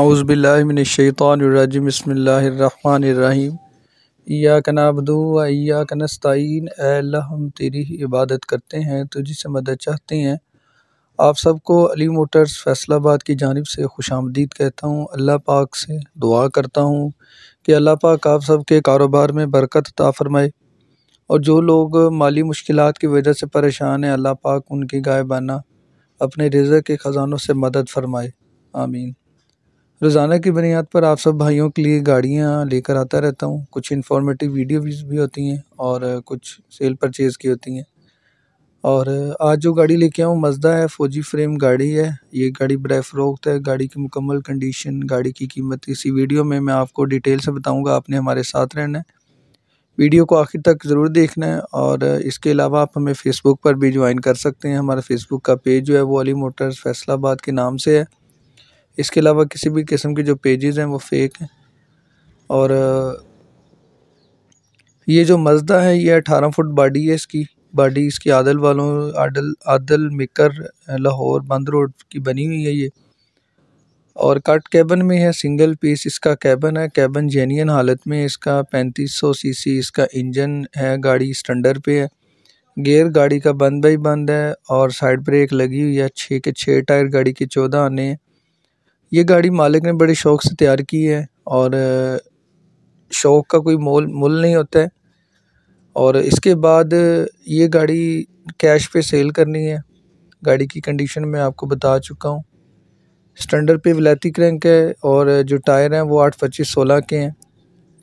अउज़बिल्लिमिनशैतरजीम बसमीम या कनाबदू व या कनस्तीन अल्लाह हम तेरी ही इबादत करते हैं तुझी से मदद चाहते हैं आप सबको अली मोटर्स फैसलाबाद की जानब से खुश आमदीद कहता हूँ अल्लाह पाक से दुआ करता हूँ कि अल्लाह पाक आप सब के कारोबार में बरकत ता फरमाए और जो लोग माली मुश्किल की वजह से परेशान हैं अल्लाह पाक उनकी गायबाना अपने रिज़ा के ख़जानों से मदद फरमाए आमीन रोज़ाना की बुनियाद पर आप सब भाइयों के लिए गाड़ियाँ लेकर आता रहता हूँ कुछ इन्फॉर्मेटिव वीडियो भी होती हैं और कुछ सेल परचेज़ की होती हैं और आज जो गाड़ी लेके आऊँ मजदा है फ़ौजी फ्रेम गाड़ी है ये गाड़ी बड़ा फ़रोख्त है गाड़ी की मुकम्मल कंडीशन गाड़ी की कीमत इसी वीडियो में मैं आपको डिटेल से बताऊँगा आपने हमारे साथ रहना है वीडियो को आखिर तक ज़रूर देखना है और इसके अलावा आप हमें फ़ेसबुक पर भी ज्वाइन कर सकते हैं हमारा फ़ेसबुक का पेज जो है वो अली मोटर्स फैसलाबाद के नाम से है इसके अलावा किसी भी किस्म के जो पेजेस हैं वो फेक हैं और ये जो मजदा है ये अठारह फुट बॉडी है इसकी बॉडी इसकी आदल वालों आदल आदल मिकर लाहौर बंद रोड की बनी हुई है ये और कट कैबन में है सिंगल पीस इसका कैबन है कैबन जेनियन हालत में इसका 3500 सीसी इसका इंजन है गाड़ी स्टंडर पे है गेयर गाड़ी का बंद बाई बंद है और साइड ब्रेक लगी हुई है छः के छः टायर गाड़ी के चौदह आने हैं ये गाड़ी मालिक ने बड़े शौक़ से तैयार की है और शौक़ का कोई मोल मुल नहीं होता है और इसके बाद ये गाड़ी कैश पे सेल करनी है गाड़ी की कंडीशन मैं आपको बता चुका हूँ स्टैंडर्ड पे विलैती क्रैंक है और जो टायर हैं वो आठ पच्चीस सोलह के हैं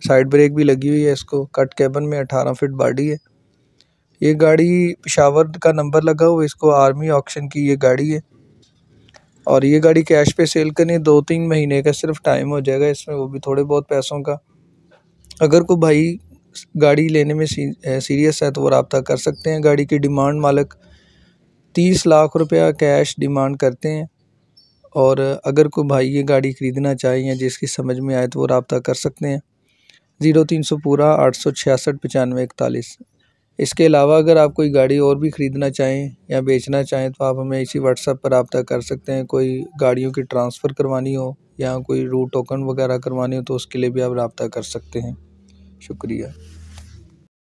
साइड ब्रेक भी लगी हुई है इसको कट कैबन में अठारह फिट बाडी है ये गाड़ी पिशावर का नंबर लगा हुआ इसको आर्मी ऑक्शन की ये गाड़ी है और ये गाड़ी कैश पे सेल करनी दो तीन महीने का सिर्फ टाइम हो जाएगा इसमें वो भी थोड़े बहुत पैसों का अगर कोई भाई गाड़ी लेने में सी, सीरियस है तो वो रबता कर सकते हैं गाड़ी की डिमांड मालक तीस लाख रुपया कैश डिमांड करते हैं और अगर कोई भाई ये गाड़ी ख़रीदना चाहे या जिसकी समझ में आए तो वो रबता कर सकते हैं ज़ीरो तीन सौ पूरा आठ सौ छियासठ पचानवे इकतालीस इसके अलावा अगर आप कोई गाड़ी और भी ख़रीदना चाहें या बेचना चाहें तो आप हमें इसी व्हाट्सएप पर रबता कर सकते हैं कोई गाड़ियों की ट्रांसफ़र करवानी हो या कोई रूट टोकन वगैरह करवानी हो तो उसके लिए भी आप रबता कर सकते हैं शुक्रिया